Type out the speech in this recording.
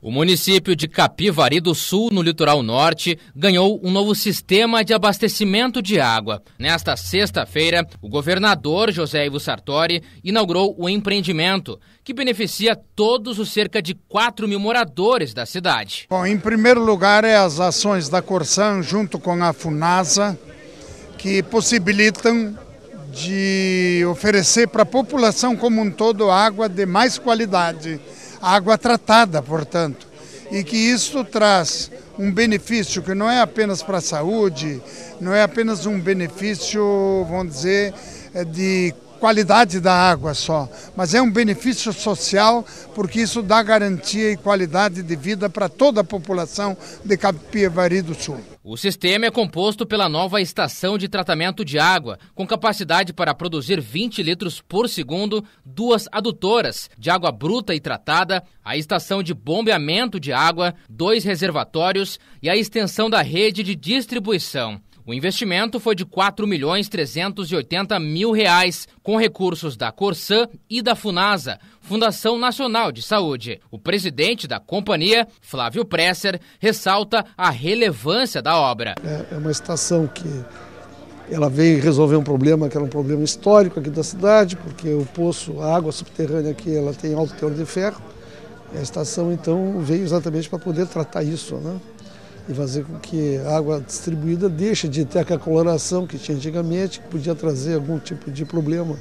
O município de Capivari do Sul, no litoral norte, ganhou um novo sistema de abastecimento de água. Nesta sexta-feira, o governador José Ivo Sartori inaugurou o empreendimento, que beneficia todos os cerca de 4 mil moradores da cidade. Bom, em primeiro lugar, é as ações da Corsan junto com a FUNASA, que possibilitam de oferecer para a população como um todo água de mais qualidade, água tratada, portanto, e que isso traz um benefício que não é apenas para a saúde, não é apenas um benefício, vamos dizer, eh, de qualidade da água só, mas é um benefício social porque isso dá garantia e qualidade de vida para toda a população de Capivari do Sul. O sistema é composto pela nova estação de tratamento de água, com capacidade para produzir 20 litros por segundo, duas adutoras de água bruta e tratada, a estação de bombeamento de água, dois reservatórios e a extensão da rede de distribuição. O investimento foi de R$ milhões mil reais, com recursos da Corsã e da Funasa, Fundação Nacional de Saúde. O presidente da companhia, Flávio Presser, ressalta a relevância da obra. É, é uma estação que ela veio resolver um problema que era um problema histórico aqui da cidade, porque o poço, a água subterrânea aqui, ela tem alto teor de ferro. a estação então veio exatamente para poder tratar isso, né? e fazer com que a água distribuída deixe de ter aquela coloração que tinha antigamente, que podia trazer algum tipo de problema.